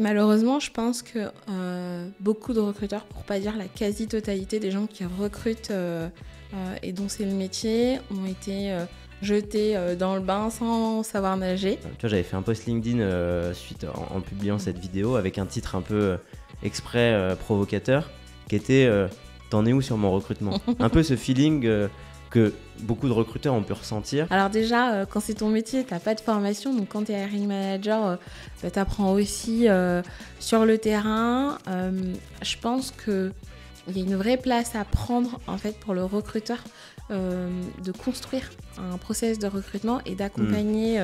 Malheureusement, je pense que euh, beaucoup de recruteurs, pour pas dire la quasi-totalité des gens qui recrutent euh, euh, et dont c'est le métier, ont été jetés dans le bain sans savoir nager. Tu vois, j'avais fait un post LinkedIn suite en, publiant cette vidéo avec un titre un peu exprès provocateur qui était T'en es où sur mon recrutement Un peu ce feeling beaucoup de recruteurs ont pu ressentir Alors déjà, euh, quand c'est ton métier, tu t'as pas de formation, donc quand tu es hiring manager, euh, bah, tu apprends aussi euh, sur le terrain. je pense qu'il y a une vraie place à prendre en fait pour le recruteur de construire un process de recrutement et d'accompagner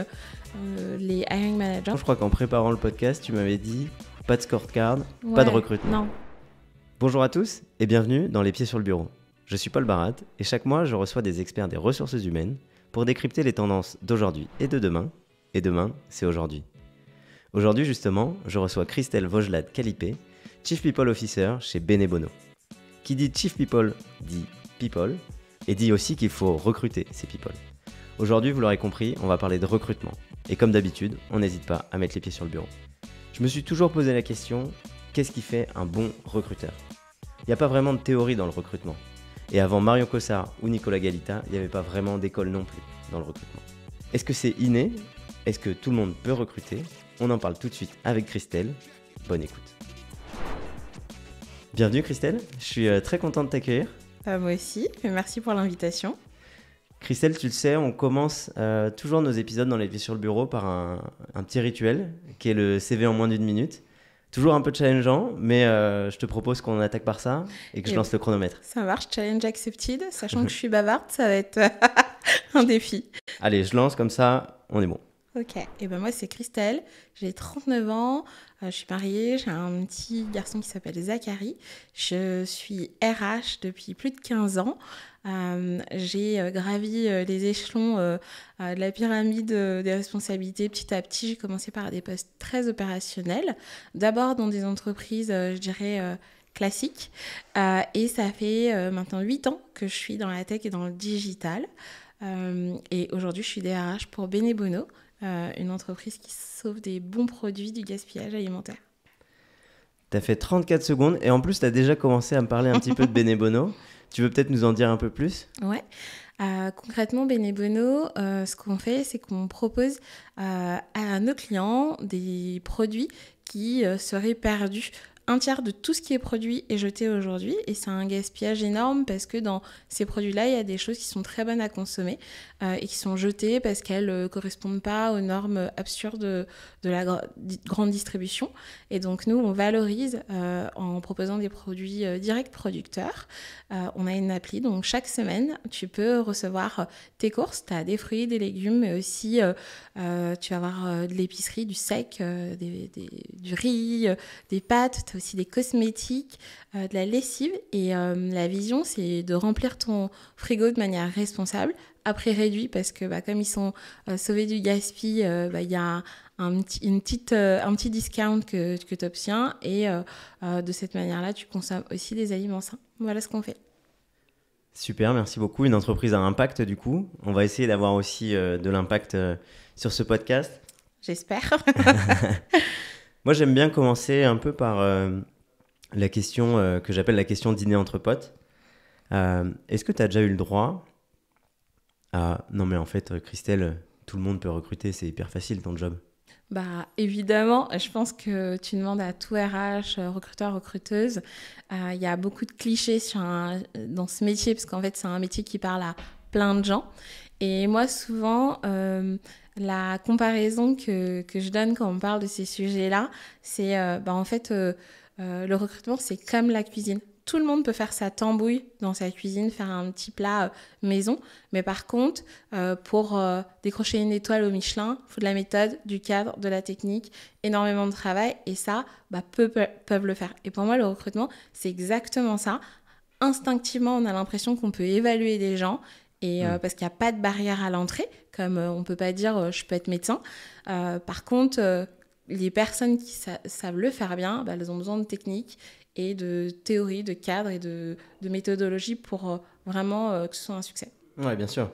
hmm. les hiring managers. Je crois qu'en préparant le podcast, tu m'avais dit pas de scorecard, pas de recrutement. Non. Bonjour à tous et bienvenue dans Les Pieds sur le Bureau. Je suis Paul Barat et chaque mois je reçois des experts des ressources humaines pour décrypter les tendances d'aujourd'hui et de demain. Et demain, c'est aujourd'hui. Aujourd'hui justement, je reçois Christelle Vogelad Calipé, Chief People Officer chez Benebono. Qui dit Chief People dit People et dit aussi qu'il faut recruter ces people. Aujourd'hui, vous l'aurez compris, on va parler de recrutement. Et comme d'habitude, on n'hésite pas à mettre les pieds sur le bureau. Je me suis toujours posé la question, qu'est-ce qui fait un bon recruteur Il n'y a pas vraiment de théorie dans le recrutement. Et avant Mario Cossard ou Nicolas Galita, il n'y avait pas vraiment d'école non plus dans le recrutement. Est-ce que c'est inné Est-ce que tout le monde peut recruter On en parle tout de suite avec Christelle. Bonne écoute. Bienvenue Christelle, je suis euh, très content de t'accueillir. Euh, moi aussi, merci pour l'invitation. Christelle, tu le sais, on commence euh, toujours nos épisodes dans les vies sur le bureau par un, petit rituel qui est le CV en moins d'une minute. Toujours un peu challengeant, mais euh, je te propose qu'on attaque par ça et que je lance le chronomètre. Ça marche, challenge accepted. Sachant que je suis bavarde, ça va être euh, un défi. Allez, je lance comme ça, on est bon. Ok, et ben moi c'est Christelle, j'ai 39 ans, euh, je suis mariée, j'ai un petit garçon qui s'appelle Zachary, je suis RH depuis plus de 15 ans, euh, j'ai euh, gravi euh, les échelons de la pyramide des responsabilités petit à petit. J'ai commencé par des postes très opérationnels, d'abord dans des entreprises, je dirais, classiques. et ça fait maintenant 8 ans que je suis dans la tech et dans le digital. et aujourd'hui, je suis DRH pour Benebono, une entreprise qui sauve des bons produits du gaspillage alimentaire. T'as fait 34 secondes et en plus, t'as déjà commencé à me parler un petit peu de Benebono. Tu veux peut-être nous en dire un peu plus Ouais. Euh, concrètement, Benebono, euh, ce qu'on fait, c'est qu'on propose euh, à nos clients des produits qui seraient perdus un tiers de tout ce qui est produit est jeté aujourd'hui et c'est un gaspillage énorme parce que dans ces produits-là, il y a des choses qui sont très bonnes à consommer euh, et qui sont jetées parce qu'elles ne euh, correspondent pas aux normes absurdes de, la grande distribution. Et donc nous, on valorise euh, en proposant des produits directs producteurs. on a une appli, donc chaque semaine, tu peux recevoir tes courses, tu as des fruits, des légumes, mais aussi tu vas avoir de l'épicerie, du sec, du riz, des pâtes, aussi des cosmétiques, euh, de la lessive. Et euh, la vision, c'est de remplir ton frigo de manière responsable. Après réduit, parce que bah, comme ils sont euh, sauvés du gaspillage, bah, il y a un, une petite, un petit discount que, que tu obtiens. Et de cette manière-là, tu consommes aussi des aliments sains. Voilà ce qu'on fait. Super, merci beaucoup. Une entreprise à impact, du coup. On va essayer d'avoir aussi de l'impact sur ce podcast. J'espère. Moi, j'aime bien commencer un peu par euh, la question euh, que j'appelle la question dîner entre potes. Euh, est-ce que tu as déjà eu le droit à. Non, mais en fait, Christelle, tout le monde peut recruter, c'est hyper facile ton job. Bah évidemment, je pense que tu demandes à tout RH, recruteur, recruteuse, il y a beaucoup de clichés sur dans ce métier parce qu'en fait c'est un métier qui parle à plein de gens. Et moi souvent, la comparaison que, je donne quand on parle de ces sujets-là, c'est euh, bah, en fait euh, euh, le recrutement, c'est comme la cuisine. Tout le monde peut faire sa tambouille dans sa cuisine, faire un petit plat maison. Mais par contre, pour décrocher une étoile au Michelin, il faut de la méthode, du cadre, de la technique, énormément de travail. Et ça, bah, peu peuvent le faire. Et pour moi, le recrutement, c'est exactement ça. Instinctivement, on a l'impression qu'on peut évaluer des gens et mmh. parce qu'il n'y a pas de barrière à l'entrée, comme euh, on peut pas dire euh, je peux être médecin. Euh, par contre, les personnes qui savent le faire bien, bah, elles ont besoin de techniques et de théories, de cadres et de, de méthodologies pour vraiment que ce soit un succès. Oui, bien sûr.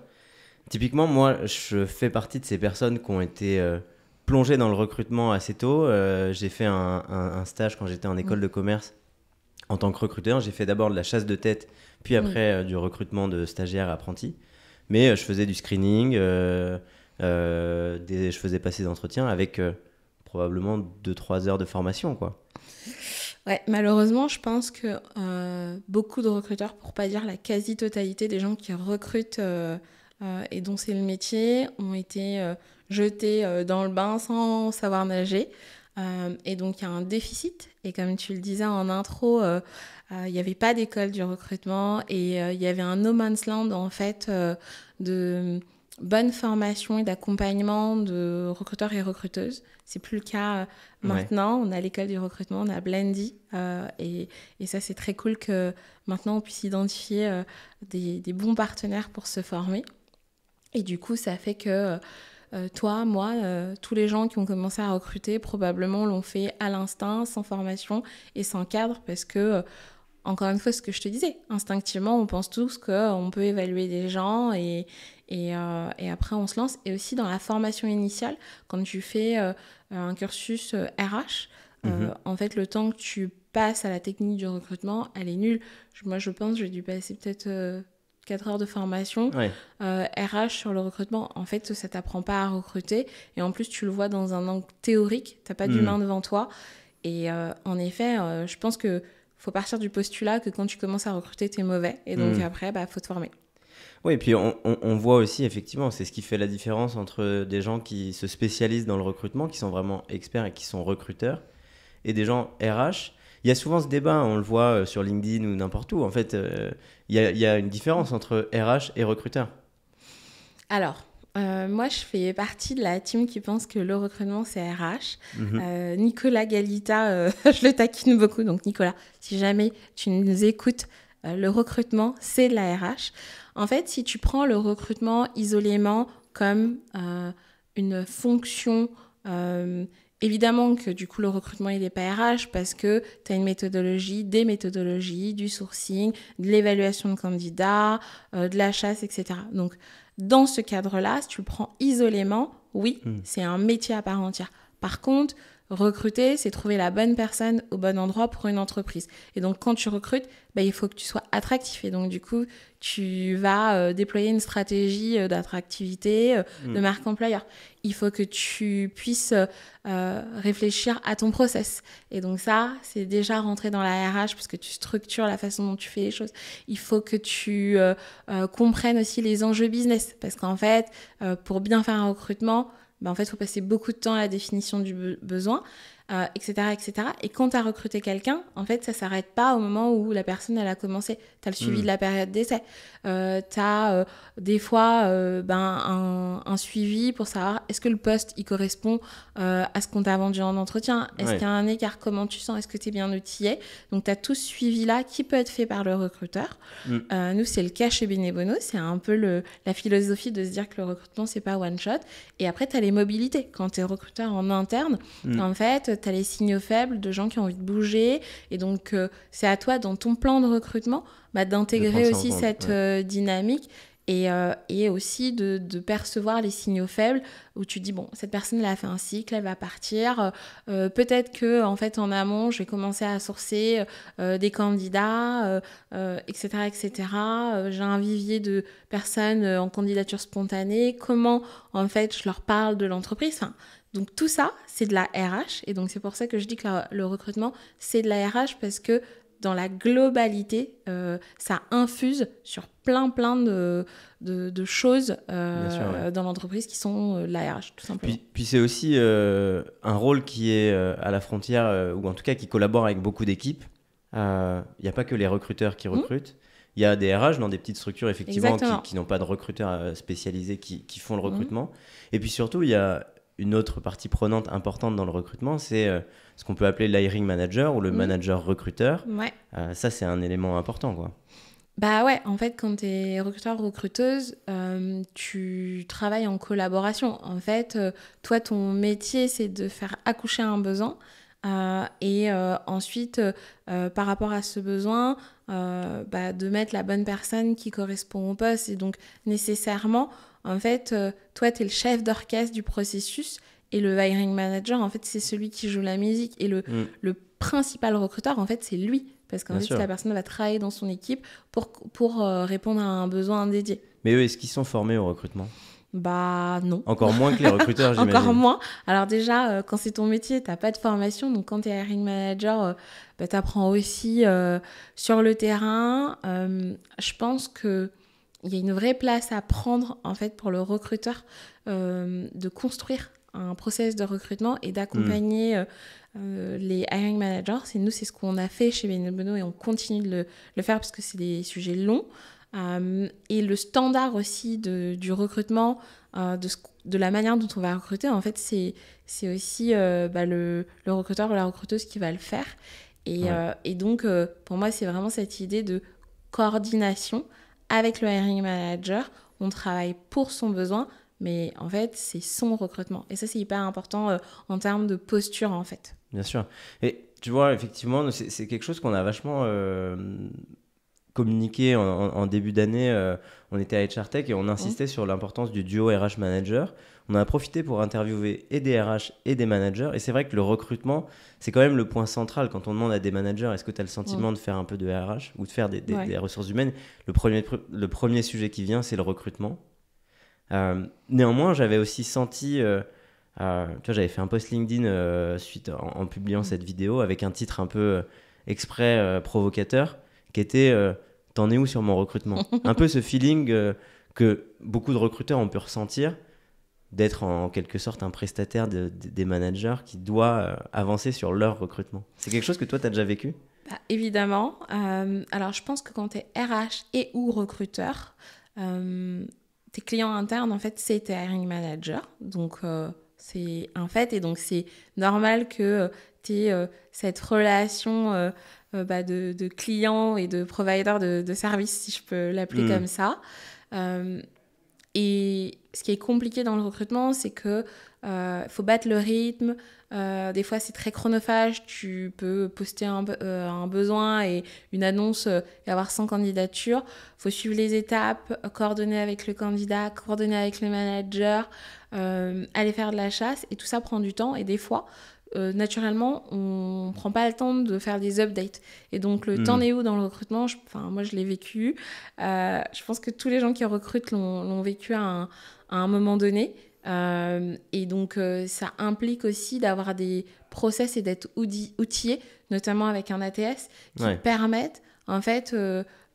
Typiquement, moi, je fais partie de ces personnes qui ont été plongées dans le recrutement assez tôt. j'ai fait un, stage quand j'étais en école mm. de commerce en tant que recruteur. J'ai fait d'abord de la chasse de tête, puis mm. après du recrutement de stagiaires apprentis. Mais euh, je faisais du screening, euh, euh, je faisais passer des entretiens avec probablement 2-3 heures de formation, quoi. Ouais, malheureusement, je pense que beaucoup de recruteurs, pour pas dire la quasi-totalité des gens qui recrutent et dont c'est le métier, ont été jetés dans le bain sans savoir nager. et donc, il y a un déficit. Et comme tu le disais en intro, euh, il n'y avait pas d'école du recrutement et euh, il y avait un no man's land en fait euh, de bonne formation et d'accompagnement de recruteurs et recruteuses. C'est plus le cas maintenant. On a l'école du recrutement, on a Blendy. et, et, ça, c'est très cool que maintenant on puisse identifier des, des, bons partenaires pour se former. Et du coup, ça fait que toi, moi, tous les gens qui ont commencé à recruter, probablement l'ont fait à l'instinct, sans formation et sans cadre, parce que encore une fois ce que je te disais, instinctivement, on pense tous qu'on peut évaluer des gens et, et, euh, après on se lance. Et aussi dans la formation initiale, quand tu fais euh, un cursus RH, euh, mhm. en fait le temps que tu passes à la technique du recrutement, elle est nulle. moi je pense j'ai dû passer peut-être 4 heures de formation RH sur le recrutement. En fait ça t'apprend pas à recruter et en plus tu le vois dans un angle théorique, t'as pas du mhm. d'humain devant toi. Et en effet, je pense que faut partir du postulat que quand tu commences à recruter, tu es mauvais. Et donc hmm. après, il bah, faut te former. Oui, et puis on, voit aussi, effectivement, c'est ce qui fait la différence entre des gens qui se spécialisent dans le recrutement, qui sont vraiment experts et qui sont recruteurs, et des gens RH. Il y a souvent ce débat, on le voit euh, sur LinkedIn ou n'importe où. En fait, euh, il, y il y a une différence entre RH et recruteur. Alors, euh, moi, je fais partie de la team qui pense que le recrutement, c'est RH. Mhm. Euh, Nicolas Galita, euh, je le taquine beaucoup. Donc, Nicolas, si jamais tu nous écoutes, le recrutement, c'est la RH. En fait, si tu prends le recrutement isolément comme une fonction, évidemment que du coup, le recrutement, il n'est pas RH parce que tu as une méthodologie, des méthodologies, du sourcing, de l'évaluation de candidats, de la chasse, etc. Donc, dans ce cadre-là, si tu le prends isolément, oui, hmm. c'est un métier à part entière. Par contre, Recruter, c'est trouver la bonne personne au bon endroit pour une entreprise. Et donc quand tu recrutes, bah, il faut que tu sois attractif. Et donc du coup, tu vas euh, déployer une stratégie euh, d'attractivité, euh, mm. de marque employeur. Il faut que tu puisses réfléchir à ton process. Et donc ça, c'est déjà rentré dans la RH parce que tu structures la façon dont tu fais les choses. Il faut que tu comprennes aussi les enjeux business parce qu'en fait, pour bien faire un recrutement, bah, en fait, il faut passer beaucoup de temps à la définition du besoin etc., euh, etc. Et quand tu as recruté quelqu'un, en fait, ça s'arrête pas au moment où la personne, elle a commencé. Tu as le suivi mm. de la période d'essai. Euh, tu as euh, des fois ben, un, suivi pour savoir est-ce que le poste, il correspond à ce qu'on t'a vendu en entretien Est-ce qu'il y a un écart Comment tu sens Est-ce que tu es bien outillé Donc, tu as tout ce suivi-là qui peut être fait par le recruteur. Mm. nous, c'est le cas chez Benebono. C'est un peu le, la philosophie de se dire que le recrutement, c'est pas one-shot. Et après, tu as les mobilités. Quand tu es recruteur en interne, mm. en fait, les signaux faibles de gens qui ont envie de bouger. Et donc, euh, c'est à toi, dans ton plan de recrutement, bah, d'intégrer aussi cette euh, dynamique. Et, euh, aussi de, percevoir les signaux faibles où tu dis bon cette personne elle a fait un cycle elle va partir peut-être que en fait en amont je vais commencer à sourcer des candidats etc etc j'ai un vivier de personnes en candidature spontanée comment en fait je leur parle de l'entreprise donc tout ça, c'est de la RH. Et donc c'est pour ça que je dis que le recrutement, c'est de la RH parce que dans la globalité, euh, ça infuse sur plein plein de, de, choses euh, dans l'entreprise qui sont euh, de la RH, tout simplement. Puis, c'est aussi un rôle qui est à la frontière, ou en tout cas qui collabore avec beaucoup d'équipes. Il n'y a pas que les recruteurs qui mmh. recrutent. Il y a des RH dans des petites structures, effectivement, qui, n'ont pas de recruteurs spécialisés qui, qui font le mmh. recrutement. Et puis surtout, il y a une autre partie prenante importante dans le recrutement, c'est euh, ce qu'on peut appeler l'hiring manager ou le mm. manager recruteur. Euh, ça, c'est un élément important, quoi. Bah ouais, en fait, quand tu es recruteur recruteuse, euh, tu travailles en collaboration. En fait, toi, ton métier, c'est de faire accoucher un besoin. Euh, et euh, ensuite, euh, par rapport à ce besoin, bah, de mettre la bonne personne qui correspond au poste. Et donc, nécessairement, en fait, toi, tu es le chef d'orchestre du processus et le hiring manager, en fait, c'est celui qui joue la musique. Et le, mm. le principal recruteur, en fait, c'est lui. Parce qu'en fait, la personne va travailler dans son équipe pour, pour répondre à un besoin dédié. Mais eux, est-ce qu'ils sont formés au recrutement bah non. Encore moins que les recruteurs, j'imagine. Encore moins. Alors déjà, euh, quand c'est ton métier, t'as pas de formation. Donc quand tu es hiring manager, euh, bah, tu apprends aussi euh, sur le terrain. je pense que il y a une vraie place à prendre en fait pour le recruteur de construire un process de recrutement et d'accompagner hmm. les hiring managers. C'est nous, c'est ce qu'on a fait chez Benoît et on continue de le, le faire parce que c'est des sujets longs. Euh, et le standard aussi du recrutement, euh, de, de, la manière dont on va recruter, en fait, c'est, aussi euh, bah, le, recruteur ou la recruteuse qui va le faire. Et, donc, pour moi, c'est vraiment cette idée de coordination avec le hiring manager. On travaille pour son besoin, mais en fait, c'est son recrutement. Et ça, c'est hyper important en termes de posture, en fait. Bien sûr. Et tu vois, effectivement, c'est, c'est quelque chose qu'on a vachement communiqué en, début d'année, euh, on était à HR Tech et on insistait mmh. sur l'importance du duo RH manager. On a profité pour interviewer et des RH et des managers. Et c'est vrai que le recrutement, c'est quand même le point central. Quand on demande à des managers, est-ce que tu as le sentiment de faire un peu de RH ou de faire des, ressources humaines le premier, le premier sujet qui vient, c'est le recrutement. Euh, néanmoins, j'avais aussi senti, euh, tu vois, j'avais fait un post LinkedIn suite en, publiant mmh. cette vidéo avec un titre un peu exprès provocateur qui était euh, T'en es où sur mon recrutement Un peu ce feeling euh, que beaucoup de recruteurs ont pu ressentir d'être en, quelque sorte un prestataire des managers qui doit euh, avancer sur leur recrutement. C'est quelque chose que toi, tu as déjà vécu bah, Évidemment. alors, je pense que quand tu es RH et ou recruteur, tes clients internes, en fait, c'est tes hiring managers. Donc, c'est un fait et donc c'est normal que euh, cette relation euh, euh, bah, de, de, client et de provider de, de service, si je peux l'appeler mm. comme ça. et ce qui est compliqué dans le recrutement, c'est que faut battre le rythme. des fois, c'est très chronophage. Tu peux poster un, besoin et une annonce et avoir 100 candidatures. faut suivre les étapes, coordonner avec le candidat, coordonner avec le manager, aller faire de la chasse. Et tout ça prend du temps. Et des fois, euh, naturellement, on ne prend pas le temps de faire des updates. Et donc, le temps hmm. temps où dans le recrutement, je, moi, je l'ai vécu. Euh, je pense que tous les gens qui recrutent l'ont vécu à un, moment donné. Euh, et donc, ça implique aussi d'avoir des process et d'être outillé, notamment avec un ATS, qui permettent, en fait,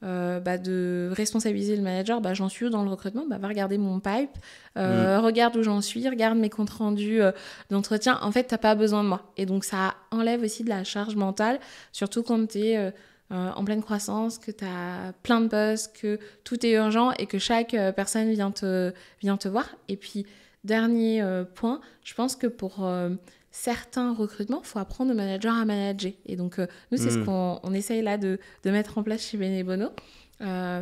euh, bah, de responsabiliser le manager, bah, j'en suis dans le recrutement bah, Va regarder mon pipe, euh, mm. regarde où j'en suis, regarde mes comptes rendus euh, d'entretien. En fait, t'as pas besoin de moi. Et donc, ça enlève aussi de la charge mentale, surtout quand tu es en pleine croissance, que tu as plein de postes, que tout est urgent et que chaque personne vient te, vient te voir. Et puis, dernier point, je pense que pour certains recrutements, il faut apprendre aux managers à manager. Et donc, euh, nous, c'est ce hmm. qu'on essaye là de, mettre en place chez Benebono. Euh,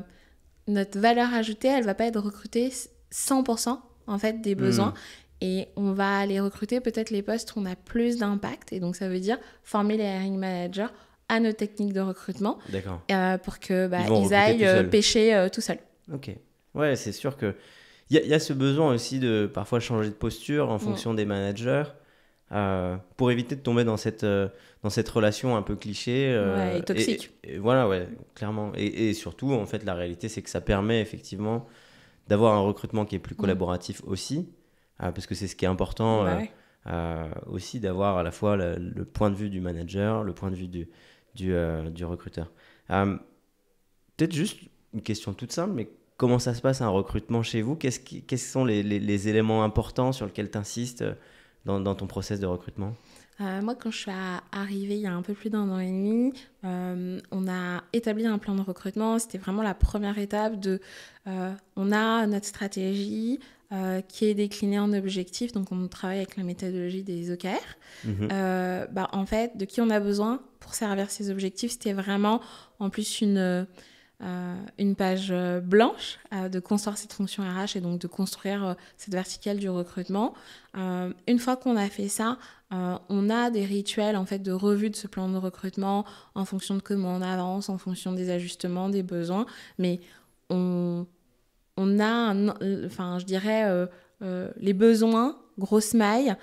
notre valeur ajoutée, elle va pas être recrutée 100% en fait des hmm. besoins. Et on va aller recruter peut-être les postes où on a plus d'impact. Et donc, ça veut dire former les hiring managers à nos techniques de recrutement euh, pour que bah, ils, aillent pêcher tout seuls. Ok. Ouais, c'est sûr que il y, a ce besoin aussi de parfois changer de posture en hmm. fonction des managers. Euh, pour éviter de tomber dans cette, euh, dans cette relation un peu cliché. Euh, et toxique. Et, voilà, clairement. Et, surtout, en fait, la réalité, c'est que ça permet effectivement d'avoir un recrutement qui est plus mm. collaboratif aussi, parce que c'est ce qui est important bah aussi d'avoir à la fois le, point de vue du manager, le point de vue du, recruteur. Peut-être juste une question toute simple, mais comment ça se passe un recrutement chez vous Quels sont les, les, éléments importants sur lesquels tu insistes dans, ton process de recrutement euh, moi, quand je suis arrivée il y a un peu plus d'un an et demi, euh, on a établi un plan de recrutement. C'était vraiment la première étape de... Euh, on a notre stratégie qui est déclinée en objectifs, donc on travaille avec la méthodologie des OKR. E mhm. Bah, en fait, de qui on a besoin pour servir ces objectifs, c'était vraiment en plus une euh, une page euh, blanche euh, de construire cette fonction RH et donc de construire cette verticale du recrutement. une fois qu'on a fait ça, on a des rituels en fait de revue de ce plan de recrutement en fonction de comment on avance, en fonction des ajustements, des besoins, mais on, on a, enfin je dirais, les besoins grosses mailles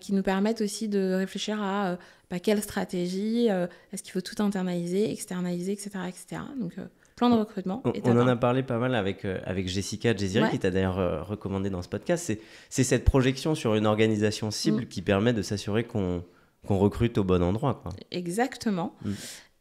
qui nous permettent aussi de réfléchir à bah, quelle stratégie, est-ce qu'il faut tout internaliser, externaliser, etc. etc. Donc plan de recrutement. On, en a parlé pas mal avec, euh, avec Jessica Jésiré, qui t'a d'ailleurs euh, recommandé dans ce podcast. C'est cette projection sur une organisation cible mm. qui permet de s'assurer qu'on recrute au bon endroit. Exactement. Mm.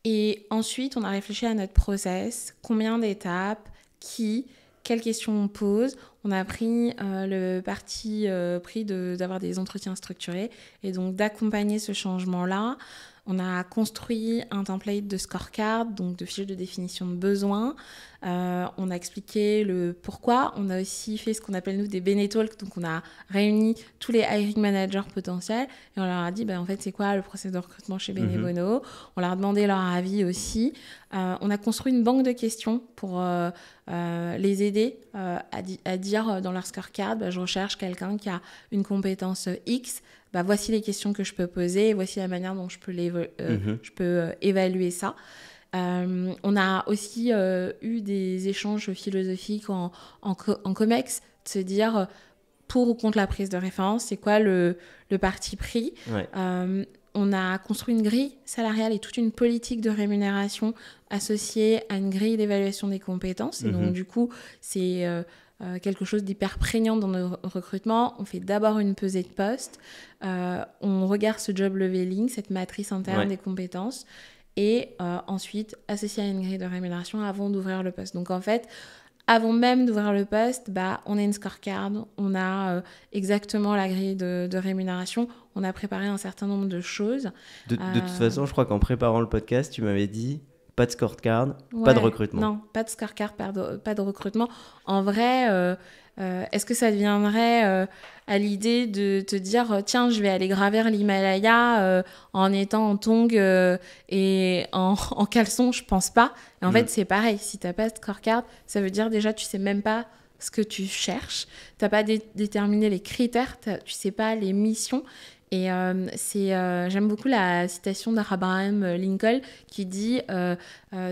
Et ensuite, on a réfléchi à notre process, combien d'étapes, qui, quelles questions on pose. On a pris euh, le parti pris d'avoir des entretiens structurés et donc d'accompagner ce changement-là on a construit un template de scorecard, donc de fiches de définition de besoins, euh, on a expliqué le pourquoi. On a aussi fait ce qu'on appelle nous des Benetalks. Donc on a réuni tous les hiring managers potentiels et on leur a dit ben, en fait c'est quoi le processus de recrutement chez Benebono. Mhm. On leur a demandé leur avis aussi. Euh, on a construit une banque de questions pour euh, les aider à, dire dans leur scorecard, ben, je recherche quelqu'un qui a une compétence X, ben, voici les questions que je peux poser, voici la manière dont je peux mhm. évaluer ça. Euh, on a aussi euh, eu des échanges philosophiques en, COMEX, de se dire euh, pour ou contre la prise de référence, c'est quoi le, parti pris on a construit une grille salariale et toute une politique de rémunération associée à une grille d'évaluation des compétences. Et donc, mhm. du coup, c'est quelque chose d'hyper prégnant dans nos recrutements. On fait d'abord une pesée de poste. on regarde ce job leveling, cette matrice interne des compétences et euh, ensuite associer à une grille de rémunération avant d'ouvrir le poste. Donc en fait, avant même d'ouvrir le poste, bah, on a une scorecard, on a euh, exactement la grille de, rémunération, on a préparé un certain nombre de choses. De, toute euh, façon, je crois qu'en préparant le podcast, tu m'avais dit pas de scorecard, pas de recrutement. Non, pas de scorecard, pas de recrutement. En vrai, euh, est-ce que ça deviendrait viendrait euh, à l'idée de te dire euh, tiens, je vais aller gravir l'Himalaya en étant en tongs et en, en, caleçon Je pense pas. en mm. fait, c'est pareil. Si t'as pas de scorecard, ça veut dire déjà tu sais même pas ce que tu cherches. T'as pas déterminé les critères. Tu sais pas les missions. Et j'aime beaucoup la citation d'Abraham Lincoln qui dit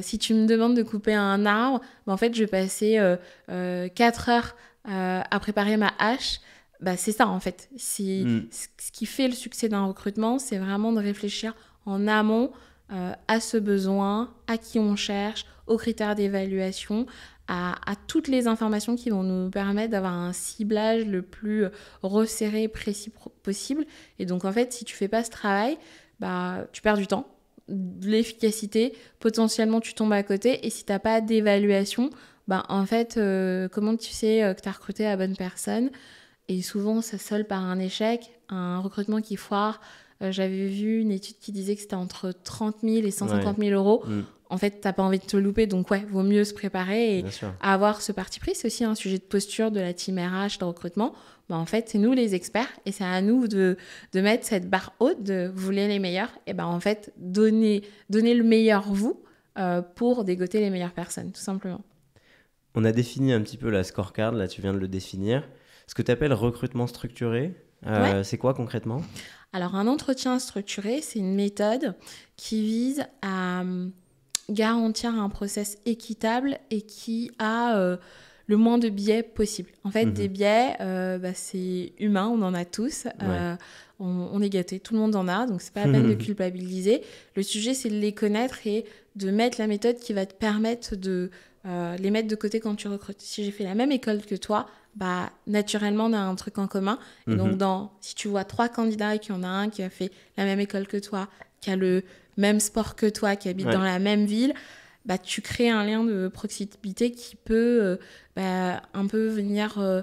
Si tu me demandes de couper un arbre, ben, en fait, je vais passer 4 heures euh, à préparer ma hache, bah, c'est ça en fait. Si, hmm. Ce qui fait le succès d'un recrutement, c'est vraiment de réfléchir en amont euh, à ce besoin, à qui on cherche, aux critères d'évaluation, à, toutes les informations qui vont nous permettre d'avoir un ciblage le plus resserré précis possible. Et donc en fait, si tu fais pas ce travail, bah, tu perds du temps, de l'efficacité, potentiellement tu tombes à côté, et si tu n'as pas d'évaluation, bah, en fait, euh, comment tu sais euh, que tu as recruté la bonne personne Et souvent, ça solde par un échec, un recrutement qui foire. Euh, j'avais vu une étude qui disait que c'était entre 30 000 et 150 000 euros. Mm. En fait, tu n'as pas envie de te louper, donc ouais, vaut mieux se préparer et avoir ce parti pris. C'est aussi un sujet de posture de la team RH, de recrutement. Bah, en fait, c'est nous les experts et c'est à nous de, mettre cette barre haute de vous les meilleurs. Et bah, en fait, donner le meilleur vous pour dégoter les meilleures personnes, tout simplement on a défini un petit peu la scorecard, là tu viens de le définir. Ce que tu appelles recrutement structuré, euh, c'est quoi concrètement Alors un entretien structuré, c'est une méthode qui vise à hum, garantir un process équitable et qui a euh, le moins de biais possible. En fait, des mhm. biais, euh, bah, c'est humain, on en a tous. On, on, est gâté, tout le monde en a, donc c'est pas la peine de culpabiliser. Le sujet, c'est de les connaître et de mettre la méthode qui va te permettre de euh, les mettre de côté quand tu recrutes. Si j'ai fait la même école que toi, bah naturellement on a un truc en commun. Et mhm. donc si tu vois trois candidats et qu'il y en a un qui a fait la même école que toi, qui a le même sport que toi, qui habite dans la même ville, bah tu crées un lien de proximité qui peut euh, bah, un peu venir euh,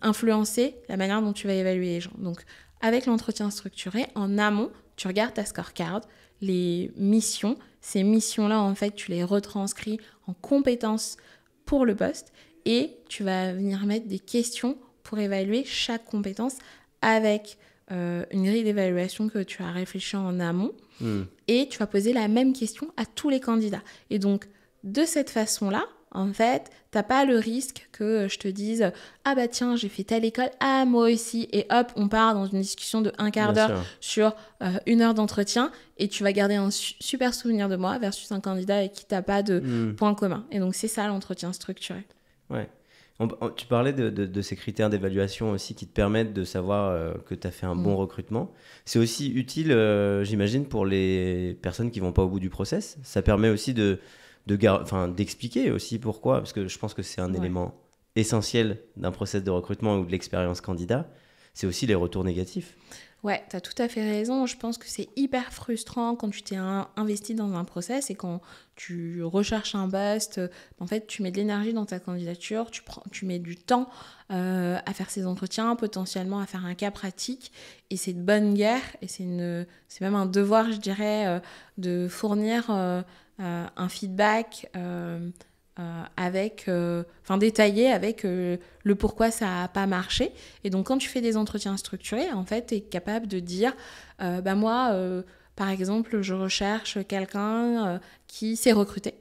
influencer la manière dont tu vas évaluer les gens. Donc avec l'entretien structuré, en amont, tu regardes ta scorecard, les missions. Ces missions-là, en fait, tu les retranscris en compétences pour le poste et tu vas venir mettre des questions pour évaluer chaque compétence avec euh, une grille d'évaluation que tu as réfléchi en amont hmm. et tu vas poser la même question à tous les candidats. Et donc, de cette façon-là, en fait, t'as pas le risque que euh, je te dise Ah bah tiens, j'ai fait telle école, ah moi aussi, et hop, on part dans une discussion de un quart d'heure sur euh, une heure d'entretien, et tu vas garder un super souvenir de moi versus un candidat avec qui t'as pas de hmm. point commun. Et donc, c'est ça l'entretien structuré. Ouais. tu parlais de, ces critères d'évaluation aussi qui te permettent de savoir euh, que tu as fait un bon hmm. recrutement. C'est aussi utile, j'imagine, pour les personnes qui vont pas au bout du process. Ça permet aussi de d'expliquer enfin d'expliquer aussi pourquoi, parce que je pense que c'est un élément essentiel d'un process de recrutement ou de l'expérience candidat, c'est aussi les retours négatifs. Ouais, tu as tout à fait raison. Je pense que c'est hyper frustrant quand tu t'es investi dans un process et quand tu recherches un bust. En fait, tu mets de l'énergie dans ta candidature, tu, prends, tu mets du temps euh, à faire ces entretiens, potentiellement à faire un cas pratique. Et c'est de bonne guerre et c'est même un devoir, je dirais, euh, de fournir. Euh, euh, un feedback euh, euh, avec, enfin détaillé avec le pourquoi ça n'a pas marché. Et donc quand tu fais des entretiens structurés, en fait, tu es capable de dire, bah, moi, par exemple, je recherche quelqu'un qui s'est recruté.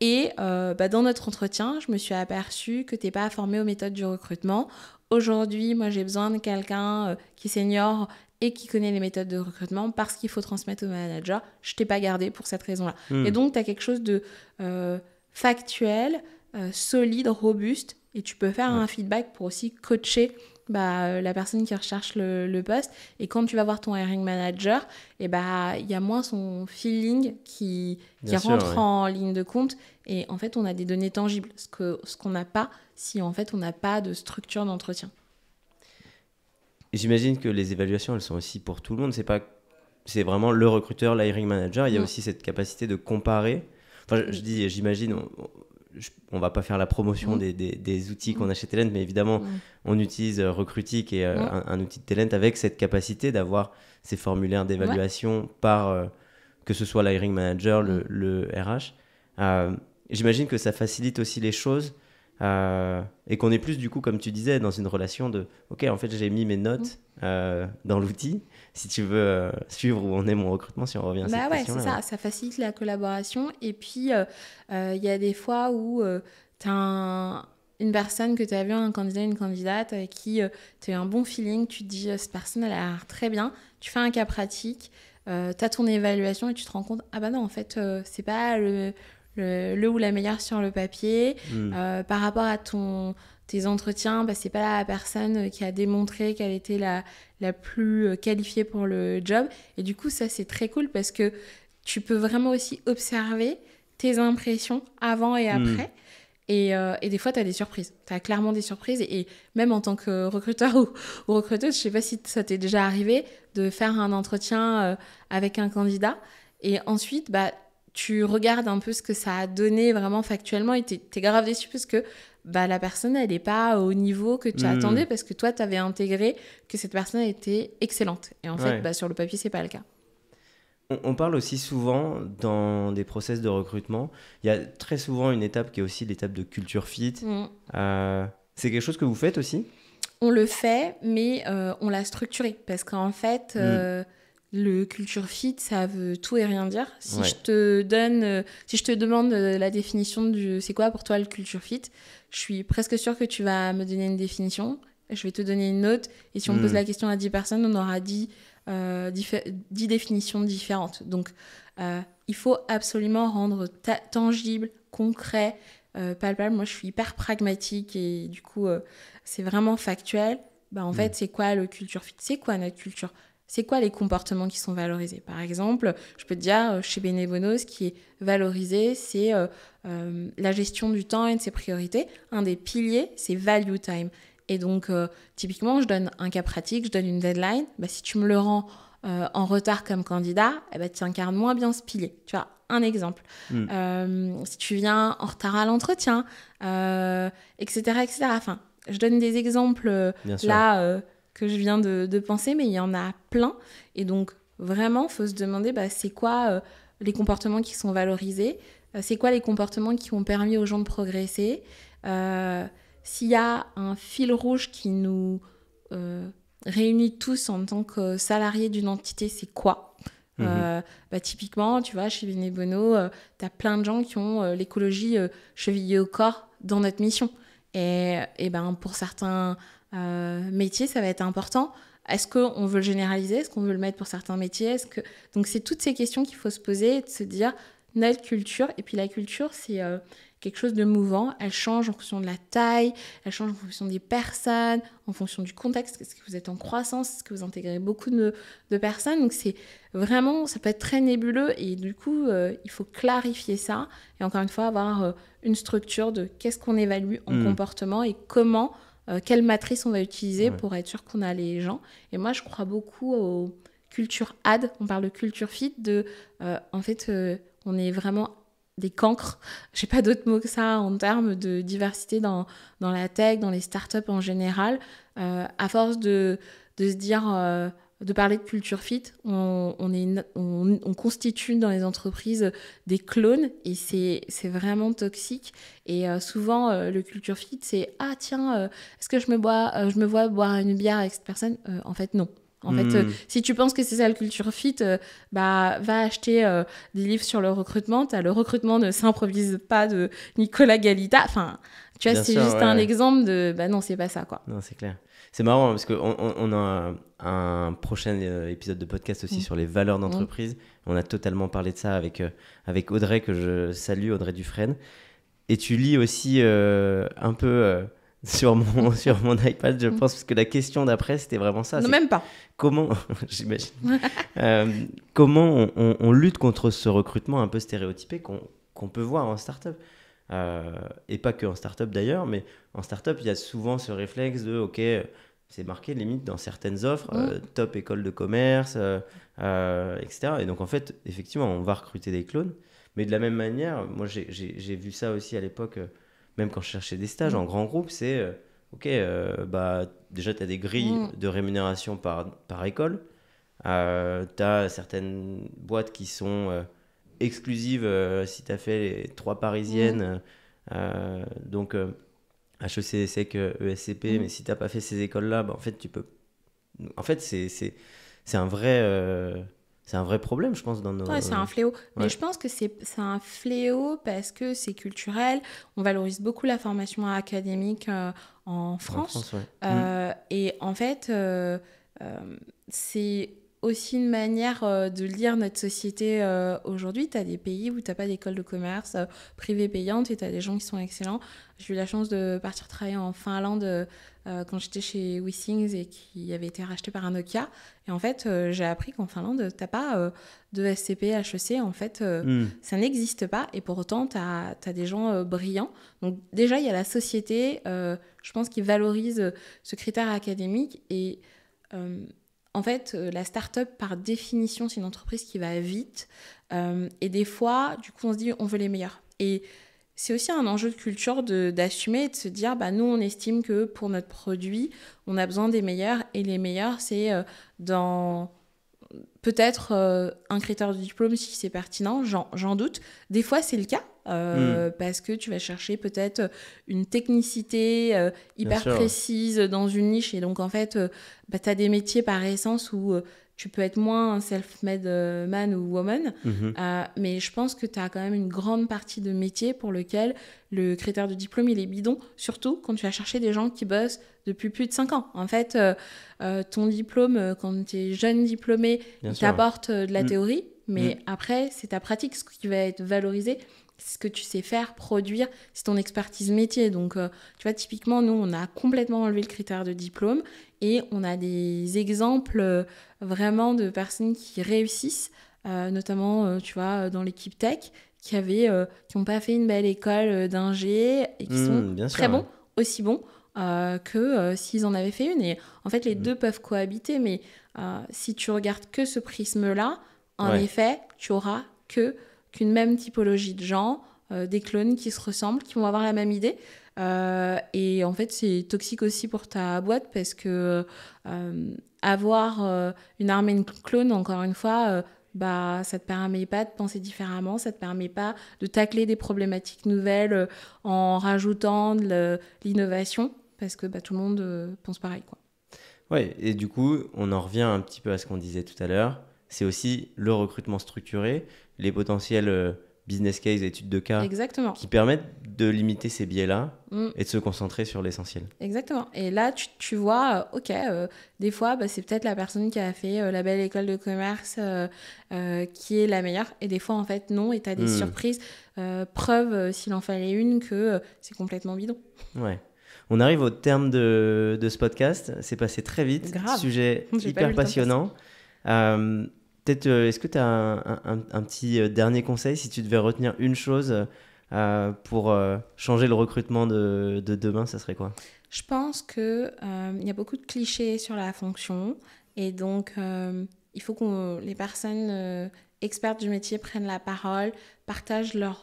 Et bah, dans notre entretien, je me suis aperçue que tu n'es pas formé aux méthodes du recrutement. Aujourd'hui, moi, j'ai besoin de quelqu'un qui s'ignore et qui connaît les méthodes de recrutement parce qu'il faut transmettre au manager, je t'ai pas gardé pour cette raison-là. Hmm. Et donc, tu as quelque chose de euh, factuel, euh, solide, robuste, et tu peux faire un feedback pour aussi coacher bah, euh, la personne qui recherche le, poste. Et quand tu vas voir ton hiring manager, eh bah, il y a moins son feeling qui, rentre en ligne de compte. Et en fait, on a des données tangibles, ce qu'on ce qu'on n'a pas si en fait on n'a pas de structure d'entretien j'imagine que les évaluations, elles sont aussi pour tout le monde. C'est pas, c'est vraiment le recruteur, l'hiring manager. Il y a mm. aussi cette capacité de comparer. Enfin, je, dis, j'imagine, on, on, va pas faire la promotion mm. des, des, outils qu'on a chez Talent, mais évidemment, mm. on utilise euh, Recrutique et euh, un, outil de Talent avec cette capacité d'avoir ces formulaires d'évaluation par euh, que ce soit l'hiring manager, le, RH. j'imagine que ça facilite aussi les choses euh, et qu'on est plus, du coup, comme tu disais, dans une relation de OK, en fait, j'ai mis mes notes mm. euh, dans l'outil. Si tu veux euh, suivre où on est mon recrutement, si on revient à cette ouais, question. Bah ouais, c'est ça. Ça facilite la collaboration. Et puis, il y a des fois où tu as une personne que tu as vu, un candidat, une candidate avec qui tu as eu un bon feeling, tu te dis cette personne elle a l'air très bien, tu fais un cas pratique, tu as ton évaluation et tu te rends compte ah bah non en fait c'est pas le, le, ou la meilleure sur le papier. Hmm. Euh, par rapport à ton, tes entretiens, bah, c'est pas la personne qui a démontré qu'elle était la, la plus euh, qualifiée pour le job. Et du coup, ça, c'est très cool parce que tu peux vraiment aussi observer tes impressions avant et hmm. après. Euh, et, des fois, tu as des surprises. Tu as clairement des surprises. Et, même en tant que recruteur ou, recruteuse, je sais pas si ça t'est déjà arrivé de faire un entretien avec un candidat. Et ensuite, bah, tu regardes un peu ce que ça a donné vraiment factuellement et tu es grave déçu parce que bah, la personne, elle n'est pas au niveau que tu hmm. attendais parce que toi, tu avais intégré que cette personne était excellente. Et en fait, bah, sur le papier, c'est pas le cas. On, parle aussi souvent dans des process de recrutement, il y a très souvent une étape qui est aussi l'étape de culture fit. Hmm. Euh, c'est quelque chose que vous faites aussi On le fait, mais euh, on l'a structuré parce qu'en fait, hmm. euh, le culture fit, ça veut tout et rien dire. Si je te donne, euh, si je te demande euh, la définition du, c'est quoi pour toi le culture fit, je suis presque sûre que tu vas me donner une définition. Je vais te donner une note. Et si on pose hmm. la question à 10 personnes, on aura 10, 10, euh, définitions différentes. Donc, il faut absolument rendre tangible, concret, palpable. Moi, je suis hyper pragmatique et du coup, c'est vraiment factuel. Bah, en hmm. fait, c'est quoi le culture fit C'est quoi notre culture c'est quoi les comportements qui sont valorisés Par exemple, je peux te dire, euh, chez Benebono, ce qui est valorisé, c'est euh, euh, la gestion du temps et de ses priorités. Un des piliers, c'est value time. Et donc, typiquement, je donne un cas pratique, je donne une deadline. Bah, si tu me le rends en retard comme candidat, eh ben, tu incarnes moins bien ce pilier. Tu vois, un exemple. Hmm. si tu viens en retard à l'entretien, etc., etc. Enfin, je donne des exemples là que je viens de, penser, mais il y en a plein. Et donc, vraiment, faut se demander, bah, c'est quoi euh, les comportements qui sont valorisés euh, C'est quoi les comportements qui ont permis aux gens de progresser euh, S'il y a un fil rouge qui nous réunit tous en tant que salariés d'une entité, c'est quoi mhm. bah, typiquement, tu vois, chez Vinet Bono, tu as plein de gens qui ont l'écologie chevillée au corps dans notre mission. Et, et ben, pour certains euh, métier, ça va être important. Est-ce qu'on veut le généraliser Est-ce qu'on veut le mettre pour certains métiers Est-ce que... Donc, c'est toutes ces questions qu'il faut se poser et de se dire notre culture. Et puis, la culture, c'est euh, quelque chose de mouvant. Elle change en fonction de la taille, elle change en fonction des personnes, en fonction du contexte. Est-ce que vous êtes en croissance Est-ce que vous intégrez beaucoup de, personnes Donc, c'est vraiment, ça peut être très nébuleux. Et du coup, euh, il faut clarifier ça. Et encore une fois, avoir une structure de qu'est-ce qu'on évalue en mmh. comportement et comment euh, quelle matrice on va utiliser pour être sûr qu'on a les gens. Et moi, je crois beaucoup aux cultures ad, on parle de culture fit, de euh, en fait, euh, on est vraiment des cancres, j'ai pas d'autre mot que ça en termes de diversité dans, dans la tech, dans les startups en général, à force de, de se dire de parler de culture fit, on, constitue dans les entreprises des clones et c'est vraiment toxique. Et euh, souvent, euh, le culture fit, c'est Ah, tiens, euh, est-ce que je me, bois, je me vois boire une bière avec cette personne En fait, non. En fait, hmm. si tu penses que c'est ça le culture fit, bah, va acheter des livres sur le recrutement. As, le recrutement ne s'improvise pas de Nicolas Galita. Enfin, tu vois, c'est juste un exemple de Bah non, c'est pas ça, quoi. Non, c'est clair. C'est marrant hein, parce qu'on on a un, prochain euh, épisode de podcast aussi mm. sur les valeurs mm. d'entreprise. On a totalement parlé de ça avec, euh, avec Audrey, que je salue, Audrey Dufresne. Et tu lis aussi euh, un peu sur, mon, sur mon iPad, je mm. pense, parce que la question d'après, c'était vraiment ça. Non, même pas. Comment, j'imagine, comment on, lutte contre ce recrutement un peu stéréotypé qu'on peut voir en startup et pas que en startup d'ailleurs, mais en startup, il y a souvent ce réflexe de OK, c'est marqué limite dans certaines offres, euh, top école de commerce, euh, euh, etc. Et donc en fait, effectivement, on va recruter des clones. Mais de la même manière, moi j'ai vu ça aussi à l'époque, même quand je cherchais des stages mm. en grand groupe, c'est OK, bah, déjà tu as des grilles mm. de rémunération par, par école, tu as certaines boîtes qui sont exclusives si tu as fait les trois parisiennes. Mm. donc HEC, ESCP, e mm. mais si tu n'as pas fait ces écoles-là, bah, en fait, tu peux. En fait, c'est, c'est, c'est un vrai. Euh, c'est un vrai problème, je pense, dans nos. Ouais, c'est un fléau. Mais je pense que c'est, un fléau parce que c'est culturel. On valorise beaucoup la formation académique euh, en France. Euh, mm. Et en fait, c'est aussi une manière euh, de lire notre société euh, aujourd'hui. Tu as des pays où tu n'as pas d'école de commerce euh, privée payante et tu as des gens qui sont excellents. J'ai eu la chance de partir travailler en Finlande quand j'étais chez Wissings et qui avait été racheté par un Nokia. Et en fait, j'ai appris qu'en Finlande, tu n'as pas de SCP, HEC. En fait, hmm. ça n'existe pas. Et pour autant, tu as, des gens brillants. Donc déjà, il y a la société, je pense, qui valorise ce critère académique. Et... En fait, euh, la start-up, par définition, c'est une entreprise qui va vite. Euh, et des fois, du coup, on se dit, on veut les meilleurs. Et c'est aussi un enjeu de culture d'assumer et de se dire, bah, nous, on estime que pour notre produit, on a besoin des meilleurs. Et les meilleurs, c'est euh, dans peut-être un critère de diplôme si c'est pertinent, j'en doute. Des fois, c'est le cas. Euh, hmm. parce que tu vas chercher peut-être une technicité euh, hyper précise dans une niche. Et donc, en fait, euh, bah, tu as des métiers par essence où tu peux être moins self-made man ou woman, mhm. mais je pense que tu as quand même une grande partie de métiers pour lequel le critère de diplôme, il est bidon, surtout quand tu vas chercher des gens qui bossent depuis plus de 5 ans. En fait, ton diplôme, quand tu es jeune diplômé, t'apporte de la hmm. théorie, mais hmm. après, c'est ta pratique, ce qui va être valorisé ce que tu sais faire, produire, c'est ton expertise métier. Donc, euh, tu vois, typiquement, nous, on a complètement enlevé le critère de diplôme et on a des exemples euh, vraiment de personnes qui réussissent, euh, notamment, tu vois, dans l'équipe tech, qui avaient, qui n'ont pas fait une belle école d'ingé et qui hmm, sont très bons, aussi bons que s'ils en avaient fait une. Et en fait, les hmm. deux peuvent cohabiter, mais si tu regardes que ce prisme-là, en effet, tu auras que qu'une même typologie de gens, euh, des clones qui se ressemblent, qui vont avoir la même idée. Euh, et en fait, c'est toxique aussi pour ta boîte parce que euh, avoir une armée de clones, encore une fois, bah, ça te permet pas de penser différemment, ça te permet pas de tacler des problématiques nouvelles en rajoutant de l'innovation parce que bah, tout le monde pense pareil. Quoi. Ouais, et du coup, on en revient un petit peu à ce qu'on disait tout à l'heure. C'est aussi le recrutement structuré les potentiels euh, business case, études de cas, qui permettent de limiter ces biais-là mm. et de se concentrer sur l'essentiel. Exactement. Et là, tu, tu vois, euh, ok, euh, des fois, bah, c'est peut-être la personne qui a fait la belle école de commerce qui est la meilleure, et des fois, en fait, non, et tu as des mm. surprises. preuve, s'il en fallait une, que c'est complètement bidon. Ouais. On arrive au terme de, de ce podcast. C'est passé très vite. Grave. Sujet hyper passionnant. Peut-être, euh, est-ce que tu as un, petit euh, dernier conseil si tu devais retenir une chose euh, pour changer le recrutement de, demain, ça serait quoi Je pense qu'il y a beaucoup de clichés sur la fonction et donc il faut que les personnes expertes du métier prennent la parole, partagent leurs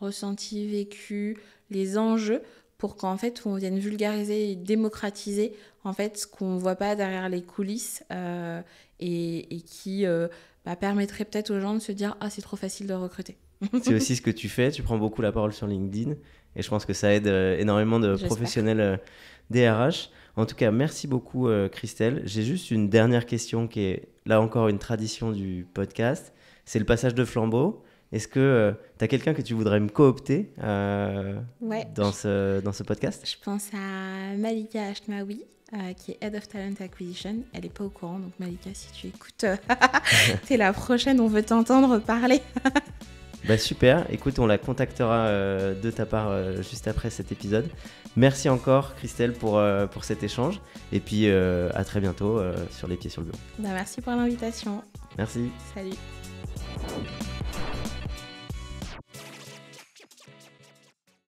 ressentis, vécus, les enjeux pour qu'en fait on vienne vulgariser et démocratiser en fait ce qu'on voit pas derrière les coulisses euh, et, qui euh, bah, permettrait peut-être aux gens de se dire ah c'est trop facile de recruter. c'est aussi ce que tu fais, tu prends beaucoup la parole sur LinkedIn et je pense que ça aide euh, énormément de professionnels DRH. En tout cas, merci beaucoup Christelle. J'ai juste une dernière question qui est là encore une tradition du podcast, c'est le passage de flambeau. Est-ce que euh, tu as quelqu'un que tu voudrais me coopter euh, dans, ce, dans ce podcast Je pense à Malika Ashmaoui, euh, qui est Head of Talent Acquisition. Elle n'est pas au courant, donc Malika, si tu écoutes, es la prochaine, on veut t'entendre parler. bah super, écoute, on la contactera de ta part juste après cet épisode. Merci encore Christelle pour, pour cet échange et puis à très bientôt sur les pieds sur le bureau. Bah, merci pour l'invitation. Merci. Salut.